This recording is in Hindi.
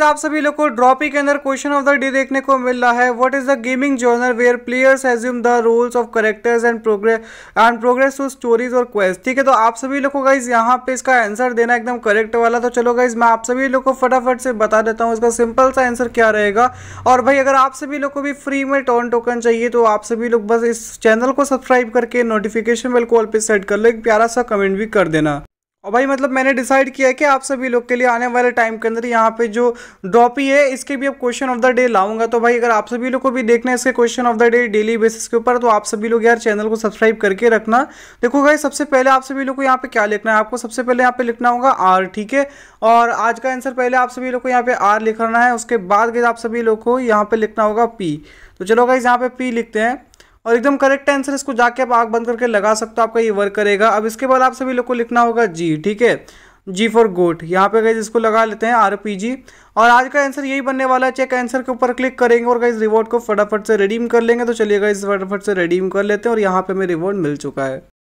गाइज आप सभी लोग को ड्रॉपी के अंदर क्वेश्चन ऑफ द डे देखने को मिल रहा है what is the gaming genre where players assume the roles of characters and progress and progress to stories और क्वेस्ट ठीक है तो आप सभी लोग को गाइज यहाँ पे इसका आंसर देना एकदम करेक्ट वाला तो चलो गाइज मैं आप सभी लोग को फटाफट से बता देता हूँ इसका सिंपल सा आंसर क्या रहेगा और भाई अगर आप सभी लोग को भी फ्री में टॉन टोकन चाहिए तो आप सभी लोग बस इस चैनल को सब्सक्राइब करके नोटिफिकेशन बेल कॉल पर सेट कर लो एक प्यारा सा कमेंट भी कर देना और भाई मतलब मैंने डिसाइड किया है कि आप सभी लोग के लिए आने वाले टाइम के अंदर यहाँ पे जो ड्रॉपी है इसके भी अब क्वेश्चन ऑफ द डे लाऊंगा तो भाई अगर आप सभी लोग को भी देखना है इसके question of the day daily basis के ऊपर तो आप सभी लोग यार चैनल को सब्सक्राइब करके रखना देखो भाई सबसे पहले आप सभी लोग को यहाँ पे क्या लिखना है आपको सबसे पहले यहाँ पे लिखना होगा आर ठीक है और आज का आंसर पहले आप सभी लोग को यहाँ पे आर लिखना है उसके बाद आप सभी लोग को यहाँ पे लिखना होगा पी तो चलो गाइज यहाँ पे पी लिखते हैं और एकदम करेक्ट आंसर इसको जाके आप आग बंद करके लगा सकते हो आपका ये वर्क करेगा अब इसके बाद आप सभी लोग को लिखना होगा जी ठीक है जी फॉर गोट यहाँ पे गए इसको लगा लेते हैं आर पी जी और आज का आंसर यही बनने वाला है चेक आंसर के ऊपर क्लिक करेंगे और गई रिवॉर्ड को फटाफट से रिडीम कर लेंगे तो चलिए इस फटाफट से रिडीम कर लेते हैं और यहाँ पर हमें रिवॉर्ड मिल चुका है